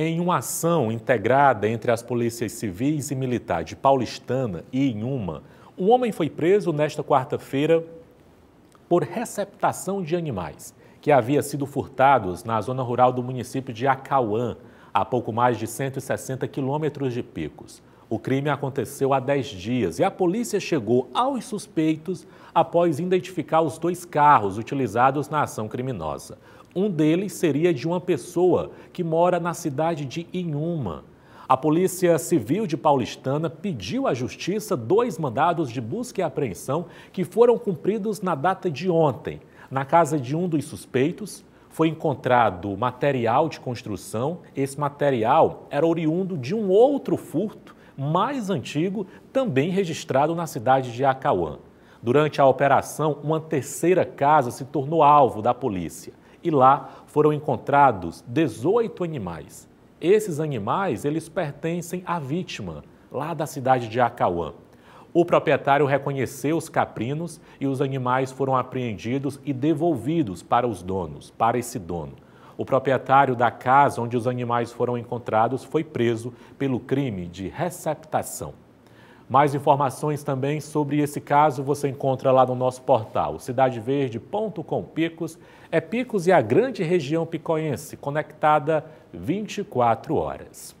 Em uma ação integrada entre as polícias civis e militar de Paulistana e Inhuma, um homem foi preso nesta quarta-feira por receptação de animais que havia sido furtados na zona rural do município de Acauã, a pouco mais de 160 quilômetros de Picos. O crime aconteceu há 10 dias e a polícia chegou aos suspeitos após identificar os dois carros utilizados na ação criminosa. Um deles seria de uma pessoa que mora na cidade de Inhuma. A Polícia Civil de Paulistana pediu à Justiça dois mandados de busca e apreensão que foram cumpridos na data de ontem. Na casa de um dos suspeitos, foi encontrado material de construção. Esse material era oriundo de um outro furto mais antigo, também registrado na cidade de Acauã. Durante a operação, uma terceira casa se tornou alvo da polícia e lá foram encontrados 18 animais. Esses animais, eles pertencem à vítima, lá da cidade de Acauã. O proprietário reconheceu os caprinos e os animais foram apreendidos e devolvidos para os donos, para esse dono. O proprietário da casa onde os animais foram encontrados foi preso pelo crime de receptação. Mais informações também sobre esse caso você encontra lá no nosso portal cidadeverde.com Picos. É Picos e a grande região picoense, conectada 24 horas.